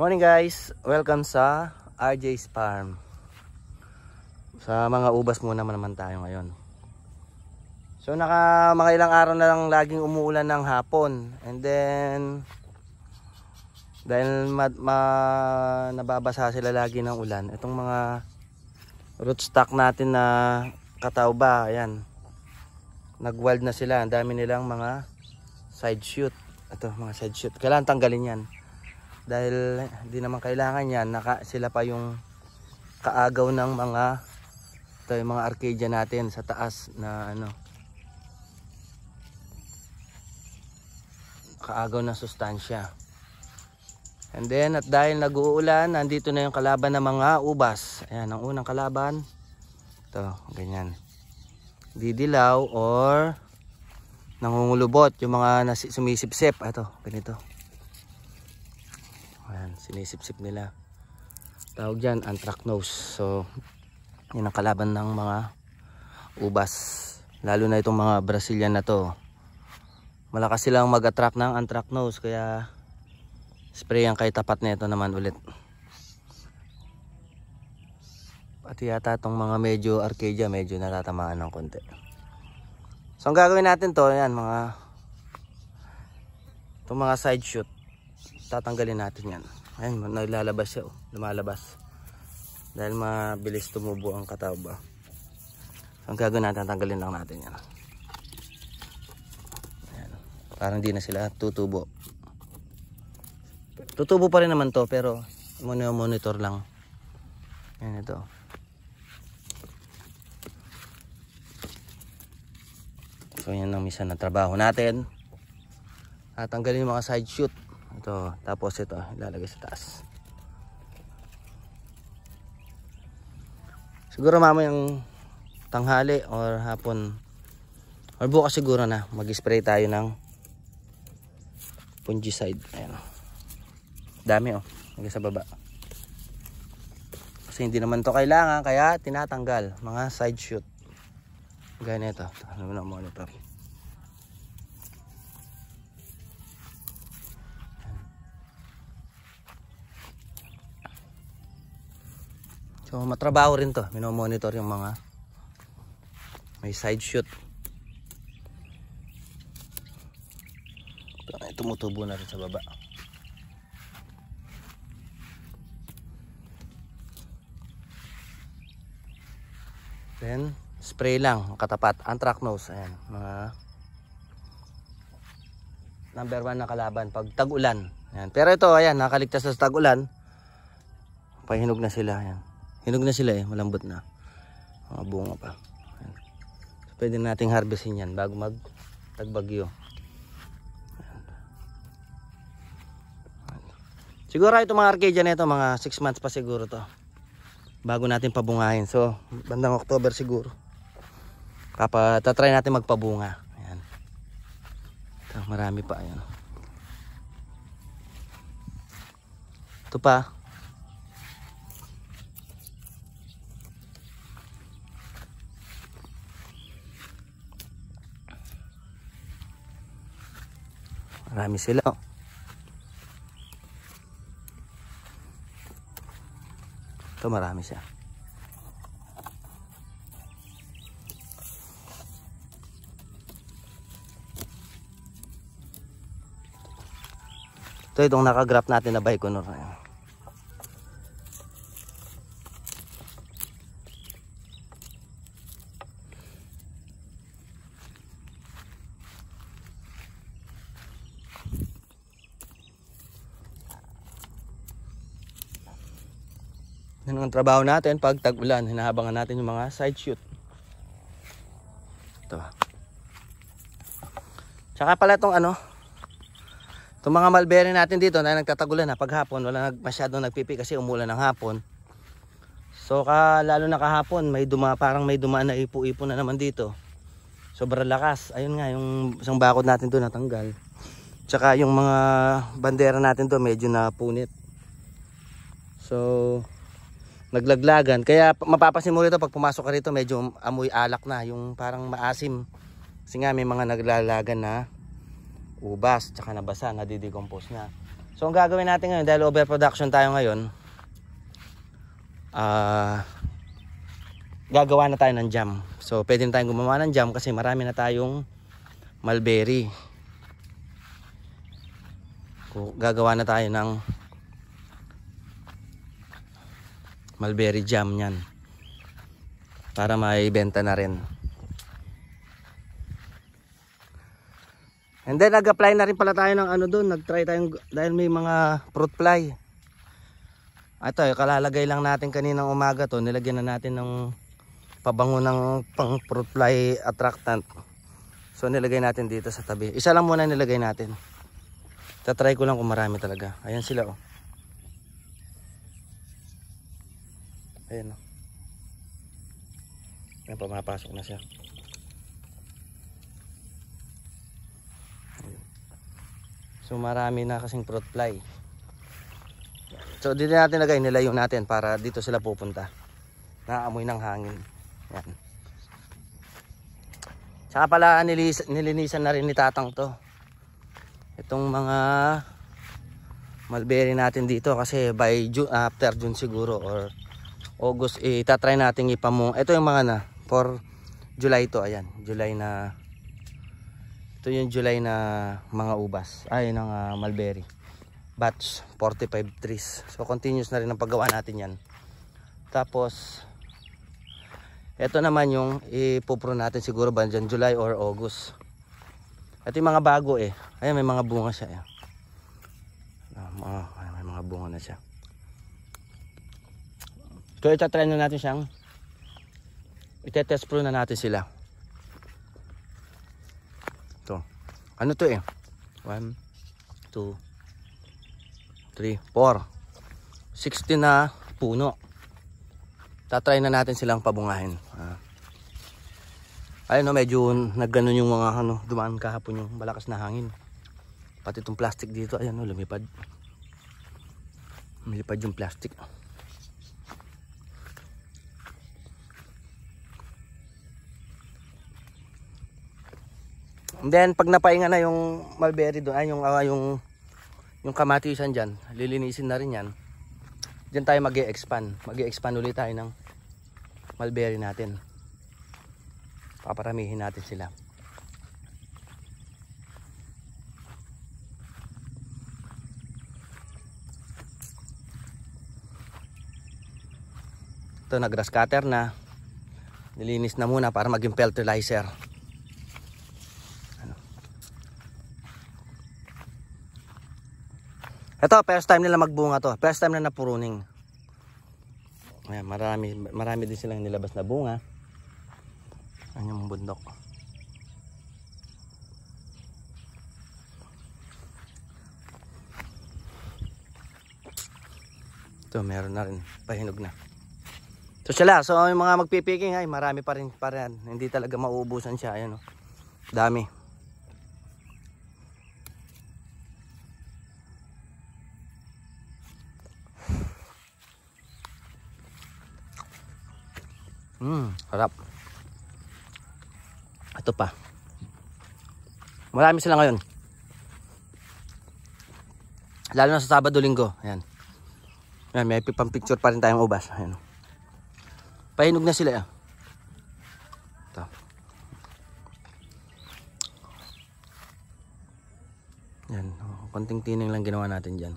Morning guys! Welcome sa RJ's Farm. Sa mga ubas muna naman tayo ngayon. So naka mga ilang araw na lang laging umuulan ng hapon. And then dahil ma, ma nababasa sila lagi ng ulan, itong mga rootstock natin na katauba, ayan. Nagwald na sila, ang dami nilang mga side shoot. Ito, mga side shoot. Kailangan tanggalin 'yan dahil eh, hindi naman kailangan yan naka, sila pa yung kaagaw ng mga ito yung mga arcadia natin sa taas na ano kaagaw na sustansya and then at dahil nag-uulan nandito na yung kalaban ng mga ubas ayan ang unang kalaban ito ganyan didilaw or nangungulubot yung mga sumisipsip ito ganito sinisipsip nila tawag dyan anthracnose so yun ang kalaban ng mga ubas lalo na itong mga Brazilian na to malakas silang mag-attract ng anthracnose kaya spray sprayan kay tapat nito naman ulit pati yata itong mga medyo arcadia medyo natatamaan ng konti so ang gagawin natin to yan mga itong mga side shoot tatanggalin natin yan ayun naglalabas siya oh lumalabas dahil mabilis tumubo ang kataba ah. so, ang gagawin natin tanggalin lang natin yan Ayan. parang di na sila tutubo tutubo pa rin naman to pero monitor lang yan ito so yan ang misa na trabaho natin at tanggalin yung mga side shoot ito, tapos ito, ilalagay sa taas. Siguro mamayang tanghali or hapon or bukas siguro na mag-spray tayo ng fungicide. Ayan. Dami oh, hanggang sa baba. Kasi hindi naman to kailangan kaya tinatanggal mga side shoot. Ganito. Ano na monitor. Ano So matrabaho rin to. Minomonitor yung mga may side shoot. Eh, tumutubo na rin sa baba. Then spray lang katapat nose. ayan mga number 1 na kalaban pag tag-ulan ayan pero ito ayan nakaligtas sa tag-ulan pahinog na sila ayan hinog na sila eh malambot na mga bunga pa Ayan. so, pwede nating harvestin yan bago mag tagbagyo siguro ito mga arcadia nito mga 6 months pa siguro to bago natin pabungahin so bandang October siguro kapag tatry natin magpabunga Ayan. Ito, marami pa ayan. ito pa Marami sila oh. Ito marami siya. Ito itong nakagrap natin na baikonur. Yan ang trabaho natin pag tag-ulan. Hinahabangan natin yung mga side shoot. Ito. Tsaka pala itong ano, itong mga malberry natin dito na nagtatagulan na paghapon. Wala nag, masyadong nagpipi kasi umulan ng hapon. So ka, lalo na kahapon, may duma, parang may dumaan na ipo-ipo na naman dito. Sobrang lakas. Ayun nga, yung isang bakod natin doon natanggal. Tsaka yung mga bandera natin doon medyo napunit. So, naglaglagan. Kaya mapapasin mo rito pag pumasok ka rito medyo amoy alak na yung parang maasim. Kasi nga may mga naglalagan na ubas tsaka nabasa, nadidecompose na. So ang gagawin natin ngayon dahil overproduction tayo ngayon uh, gagawa na tayo ng jam. So pwede na tayong gumawa ng jam kasi marami na tayong mulberry. Gagawa na tayo ng Mulberry jam niyan Para maibenta na rin. And then nag-apply na rin pala tayo ng ano doon. Nag-try tayong dahil may mga fruit fly. Ito, kalalagay lang natin kaninang umaga to. Nilagyan na natin ng pabango ng pang fruit fly attractant. So nilagay natin dito sa tabi. Isa lang muna nilagay natin. Tatry ko lang kung marami talaga. Ayan sila oh. Ayan o. Ayan, pumapasok na siya. So marami na kasing fruit fly. So dito natin lagay, nilayo natin para dito sila pupunta. Naamoy ng hangin. Ayan. saka pala nilis, nilinisan na rin ni Tatang to. Itong mga mulberry natin dito kasi by June, after June siguro or August itatry natin ipamong ito yung mga na for July to ayan July na ito yung July na mga ubas ay ng uh, mulberry batch 45 trees so continuous na rin ang paggawa natin yan tapos ito naman yung ipopro natin siguro ba dyan July or August ito yung mga bago eh ayan may mga bunga siya eh. Ah, mga, may mga bunga na siya kaya itatry na natin siyang itetest prune na natin sila. to Ano to eh? 1, 2, 3, 4. 60 na puno. Tatry na natin silang pabungahin. Ah. Ayun no, medyo nagganon yung mga ano, dumaan kahapon yung malakas na hangin. Pati itong plastic dito, ayun no, lumipad. Lumipad yung plastic. And then pag napainga na yung mulberry doon, ay yung uh, yung yung kamatiusan diyan, lilinisin na rin 'yan. Diyan tayo mag-expand. e Mag-expand e ulit tayo ng mulberry natin. Paparamihin natin sila. Ito na grass cutter na. Nilinis na muna para maging fertilizer. Ito, first time nila magbunga to. First time na napuruning. Ayan, marami, marami din silang nilabas na bunga. Ang yung bundok. Ito, meron na rin. Pahinog na. So sila, so yung mga magpipiking ay marami pa rin pa rin. Hindi talaga mauubusan siya. Ayan o. Oh. Dami. Mm, harap. Ito pa. Marami sila ngayon. Lalo na sa Sabado Linggo. Ayan. Ayan, may picture pa rin tayong ubas. Ayan. Pahinog na sila. Ah. Ito. Ayan. Konting tining lang ginawa natin dyan.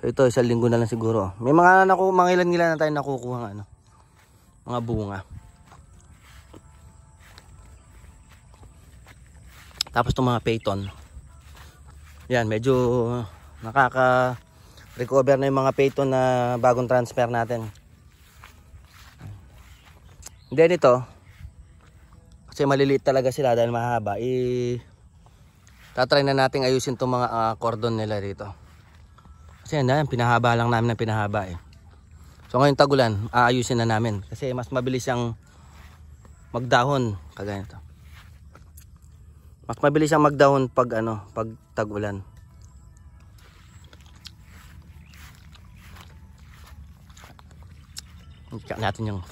So ito, isang linggo na lang siguro. May mga naku, mga ilan nila na tayo nakukuha ano mga bunga. Tapos itong mga peyton. Yan, medyo nakaka-recover na yung mga peyton na bagong transfer natin. Then ito, kasi maliliit talaga sila dahil mahaba, i tatry na natin ayusin itong mga uh, cordon nila dito. Kasi yan, yan, pinahaba lang namin ng pinahaba eh. So ngayon tagulan, aayusin na namin kasi mas mabilis siyang magdahon kagaya nito. Mas mabilis siyang magdahon pag ano, pag tagulan. Ika natin yung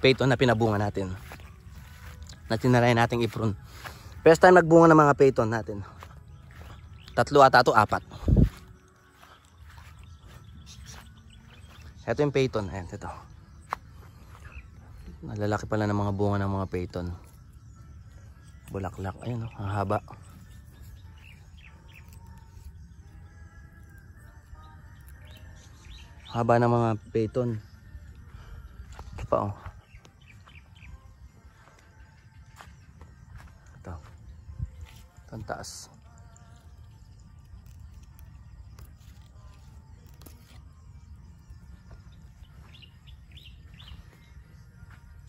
peyton na pinabunga natin. Na tinarayan nating ipron. First time nagbunga ng mga peyton natin. Tatlo at to apat. Ito yung payton. Ayan, ito. Nalalaki pala ng mga bunga ng mga payton. Bulaklak. Ayan, oh, ang haba. Haba ng mga payton. Ito pa, oh. Ito. Ito ang taas.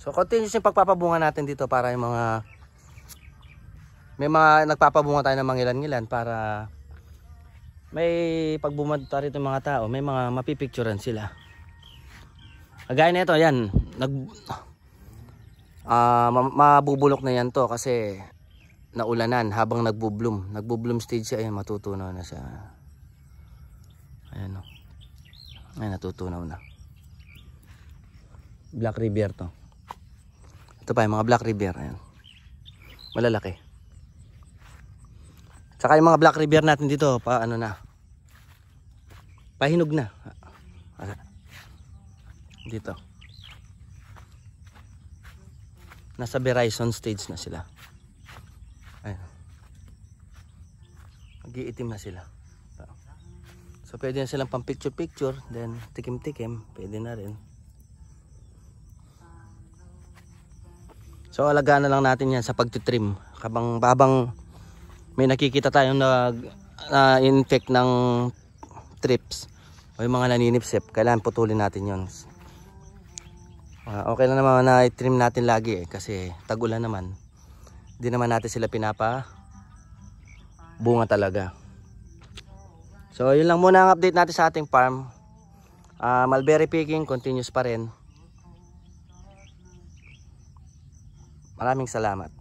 So continuous yung pagpapabunga natin dito para yung mga may mga nagpapabunga tayo ng mangilan-ngilan para may pagbumanta rito yung mga tao, may mga mapipicturean sila. Kagaya nito, ayan, nag uh, mabubulok na yan to kasi naulanan habang nagbubloom. Nagbubloom stage siya, ayan, matutunaw na siya. Ayan o. Oh. Ayan, natutunaw na. Black River to. Ito pa yung mga black river. Ayan. Malalaki. Tsaka yung mga black river natin dito, pa ano na. Pahinog na. Dito. Nasa Verizon stage na sila. Ayan. Mag-iitim na sila. So pwede na silang pang picture picture, then tikim-tikim, pwede na rin. So alagaan na lang natin yan sa pagtitrim. Kabang babang may nakikita tayong nag uh, infect ng trips o yung mga naninipsip, kailangan putulin natin yon. Uh, ah, okay lang naman na i-trim natin lagi eh, kasi tagulan naman. Hindi naman natin sila pinapa bunga talaga. So yun lang muna ang update natin sa ating farm. Uh, ah, Malberry picking continues pa rin. Maraming salamat.